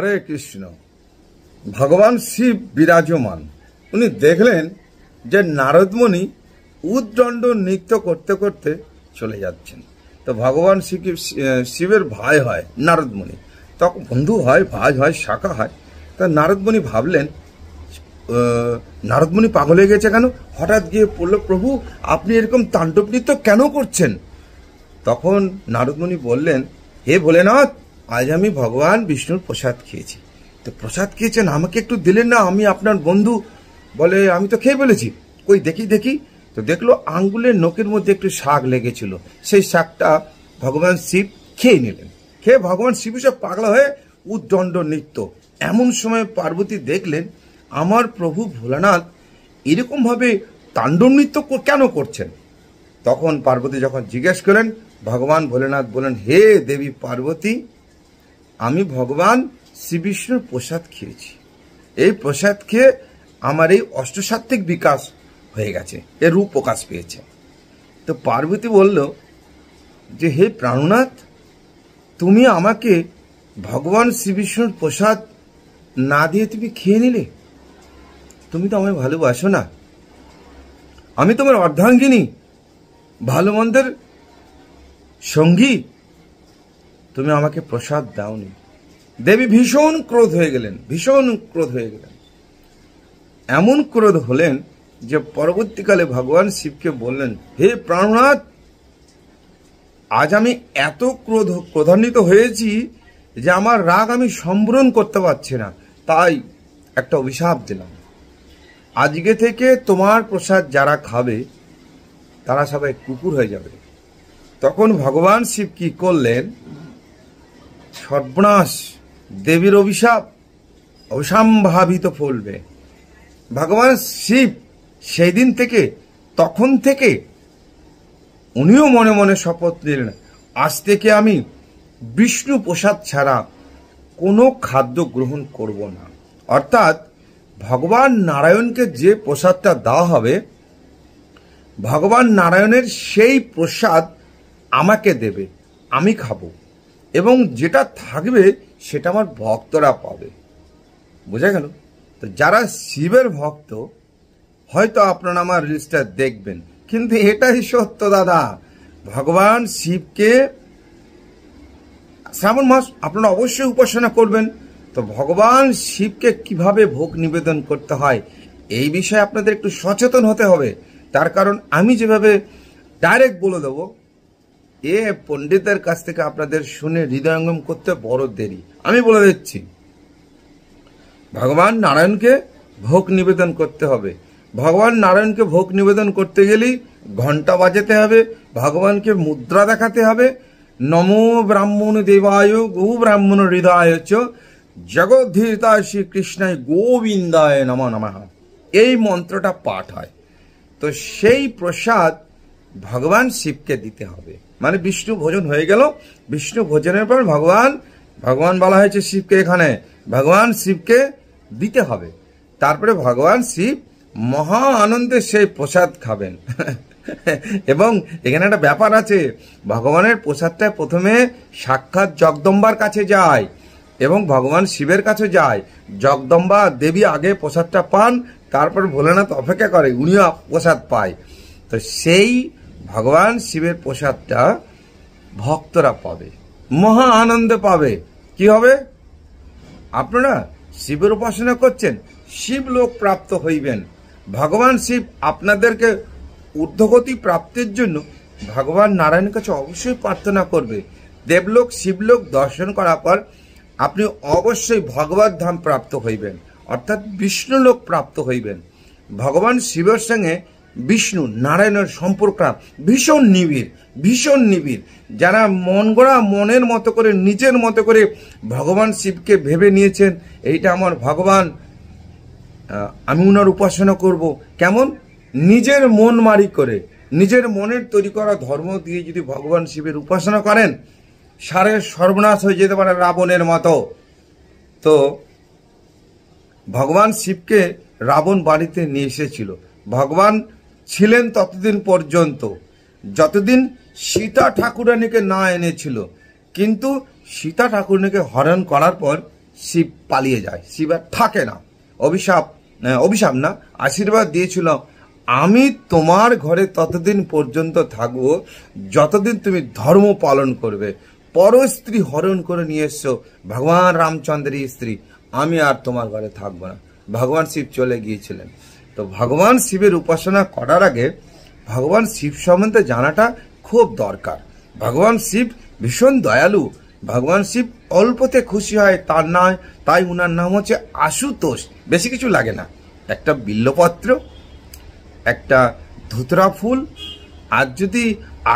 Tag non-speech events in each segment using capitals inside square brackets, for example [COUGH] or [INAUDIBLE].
হরে কৃষ্ণ ভগবান শিব বিরাজমান উনি দেখলেন যে নারদমণি উদ্দণ্ড নৃত্য করতে করতে চলে যাচ্ছেন তো ভগবান শিব শিবের ভাই হয় নারদমণি তখন বন্ধু হয় ভাই হয় শাখা হয় তা নারদমণি ভাবলেন নারদমণি পাগল হয়ে গেছে কেন হঠাৎ গিয়ে পড়ল প্রভু আপনি এরকম তাণ্ডব নৃত্য কেন করছেন তখন নারদমণি বললেন হে ভোলেনাথ আজ আমি ভগবান বিষ্ণুর প্রসাদ খেয়েছি তো প্রসাদ খেয়েছেন আমাকে একটু দিলেন না আমি আপনার বন্ধু বলে আমি তো খেয়ে ফেলেছি কই দেখি দেখি তো দেখলো আঙ্গুলের নখের মধ্যে একটু শাক লেগেছিল সেই শাকটা ভগবান শিব খেয়ে নিলেন খেয়ে ভগবান শিব সব পাগলা হয়ে উদ্দণ্ড নৃত্য এমন সময় পার্বতী দেখলেন আমার প্রভু ভোলানাথ এরকমভাবে তাণ্ডব নৃত্য কেন করছেন তখন পার্বতী যখন জিজ্ঞেস করেন ভগবান ভোলেনাথ বলেন হে দেবী পার্বতী আমি ভগবান শ্রীবিষ্ণুর প্রসাদ খেয়েছি এই প্রসাদ খেয়ে আমার এই অষ্টসাত্ত্বিক বিকাশ হয়ে গেছে এর রূপ প্রকাশ পেয়েছে তো পার্বতী বলল যে হে প্রাণনাথ তুমি আমাকে ভগবান শ্রীবিষ্ণুর প্রসাদ না দিয়ে তুমি খেয়ে নিলে তুমি তো আমায় ভালোবাসো না আমি তোমার অর্ধাঙ্গিনী ভালো মন্দের সঙ্গী তুমি আমাকে প্রসাদ দাওনি দেবী ভীষণ ক্রোধ হয়ে গেলেন ভীষণ ক্রোধ হয়ে গেলেন এমন ক্রোধ হলেন যে পরবর্তীকালে ভগবান শিবকে বললেন হে প্রাণনাথ আজ আমি এত ক্রোধ ক্রোধান্বিত হয়েছি যে আমার রাগ আমি সম্বরণ করতে পারছি না তাই একটা অভিশাপ দিলাম আজকে থেকে তোমার প্রসাদ যারা খাবে তারা সবাই কুকুর হয়ে যাবে তখন ভগবান শিব কি করলেন সর্বনাশ দেবীর অভিশাপ অসম্ভাবিত ফলবে ভগবান শিব সেই দিন থেকে তখন থেকে উনিও মনে মনে শপথ নিলেন আজ থেকে আমি বিষ্ণু প্রসাদ ছাড়া কোনো খাদ্য গ্রহণ করব না অর্থাৎ ভগবান নারায়ণকে যে প্রসাদটা দেওয়া হবে ভগবান নারায়ণের সেই প্রসাদ আমাকে দেবে আমি খাবো এবং যেটা থাকবে সেটা আমার ভক্তরা পাবে বোঝা গেল তো যারা শিবের ভক্ত হয়তো আপনারা আমার রিলসটা দেখবেন কিন্তু এটাই সত্য দাদা ভগবান শিবকে শ্রাবণ মাস আপনারা অবশ্যই উপাসনা করবেন তো ভগবান শিবকে কিভাবে ভোগ নিবেদন করতে হয় এই বিষয়ে আপনাদের একটু সচেতন হতে হবে তার কারণ আমি যেভাবে ডাইরেক্ট বলে দেবো এ পণ্ডিতের কাছ থেকে আপনাদের শুনে হৃদয়ঙ্গম করতে বড় দেরি আমি বলে দিচ্ছি ভগবান নারায়ণকে ভোগ নিবেদন করতে হবে ভগবান নারায়ণকে ভোগ নিবেদন করতে গেলেই ঘন্টা বাজাতে হবে ভগবানকে মুদ্রা দেখাতে হবে নমো ব্রাহ্মণ দেবায় গো ব্রাহ্মণ হৃদয় চ জগদ্ধিতা শ্রীকৃষ্ণায় গোবিন্দায় নম নম এই মন্ত্রটা পাঠ হয় তো সেই প্রসাদ ভগবান শিবকে দিতে হবে মানে বিষ্ণু ভোজন হয়ে গেল বিষ্ণু ভোজনের পর ভগবান ভগবান বলা হয়েছে শিবকে এখানে ভগবান শিবকে দিতে হবে তারপরে ভগবান শিব মহা আনন্দে সেই প্রসাদ খাবেন [LAUGHS] এবং এখানে একটা ব্যাপার আছে ভগবানের প্রসাদটা প্রথমে সাক্ষাৎ জগদম্বার কাছে যায় এবং ভগবান শিবের কাছে যায় জগদম্বা দেবী আগে প্রসাদটা পান তারপর ভোলেনাথ অপেক্ষা করে উনিও প্রসাদ পায় তো সেই ভগবান শিবের প্রসাদটা ভক্তরা পাবে মহা আনন্দে পাবে কি হবে আপনারা শিবের উপাসনা করছেন শিব লোক প্রাপ্ত হইবেন ভগবান শিব আপনাদেরকে ঊর্ধ্বগতি প্রাপ্তির জন্য ভগবান নারায়ণের কাছে অবশ্যই প্রার্থনা করবে দেবলোক শিবলোক দর্শন করার পর আপনি অবশ্যই ভগবত ধাম প্রাপ্ত হইবেন অর্থাৎ বিষ্ণুলোক প্রাপ্ত হইবেন ভগবান শিবের সঙ্গে বিষ্ণু নারায়ণের সম্পর্কটা ভীষণ নিবিড় ভীষণ নিবিড় যারা মন গড়া মনের মতো করে নিজের মতো করে ভগবান শিবকে ভেবে নিয়েছেন এইটা আমার ভগবান আমি ওনার উপাসনা করব কেমন নিজের মন মারি করে নিজের মনের তৈরি করা ধর্ম দিয়ে যদি ভগবান শিবের উপাসনা করেন সারে সর্বনাশ হয়ে যেতে পারে রাবণের মতো তো ভগবান শিবকে রাবণ বাড়িতে নিয়ে এসেছিল ভগবান ছিলেন ততদিন পর্যন্ত যতদিন সীতা ঠাকুরানীকে না এনেছিল কিন্তু সীতা ঠাকুরানীকে হরণ করার পর শিব পালিয়ে যায় শিব আর থাকে না অভিশাপ অভিশাপ না আশীর্বাদ দিয়েছিল আমি তোমার ঘরে ততদিন পর্যন্ত থাকবো যতদিন তুমি ধর্ম পালন করবে স্ত্রী হরণ করে নিয়ে এসছো ভগবান রামচন্দ্রের স্ত্রী আমি আর তোমার ঘরে থাকবো না ভগবান শিব চলে গিয়েছিলেন তো ভগবান শিবের উপাসনা করার আগে ভগবান শিব সম্বন্ধে জানাটা খুব দরকার ভগবান শিব ভীষণ দয়ালু ভগবান শিব অল্পতে খুশি হয় তার নয় তাই উনার নাম হচ্ছে আশুতোষ বেশি কিছু লাগে না একটা বিল্লপত্র একটা ধুতরা ফুল আর যদি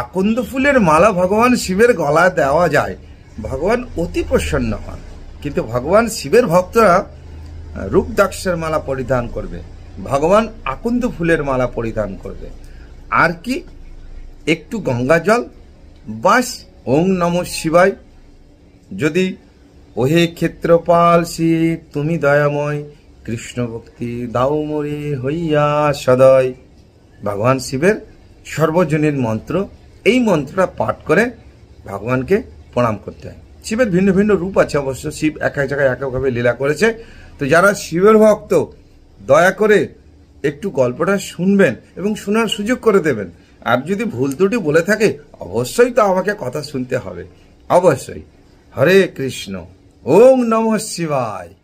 আকন্দ ফুলের মালা ভগবান শিবের গলা দেওয়া যায় ভগবান অতি প্রসন্ন হন কিন্তু ভগবান শিবের ভক্তরা রূপদাক্ষের মালা পরিধান করবে ভগবান আকন্দ ফুলের মালা পরিধান করবে আর কি একটু গঙ্গা জল বাস ওং নম শিবায় যদি ওহে ক্ষেত্রপাল শিব তুমি দয়াময় কৃষ্ণ ভক্তি দাও মরে হইয়া সদয় ভগবান শিবের সর্বজনীন মন্ত্র এই মন্ত্রটা পাঠ করে ভগবানকে প্রণাম করতে হয় শিবের ভিন্ন ভিন্ন রূপ আছে অবশ্য শিব এক এক জায়গায় একভাবে লীলা করেছে তো যারা শিবের ভক্ত দয়া করে একটু গল্পটা শুনবেন এবং শোনার সুযোগ করে দেবেন আর যদি ভুল ত্রুটি বলে থাকে অবশ্যই তো আমাকে কথা শুনতে হবে অবশ্যই হরে কৃষ্ণ ওম নম শিবায়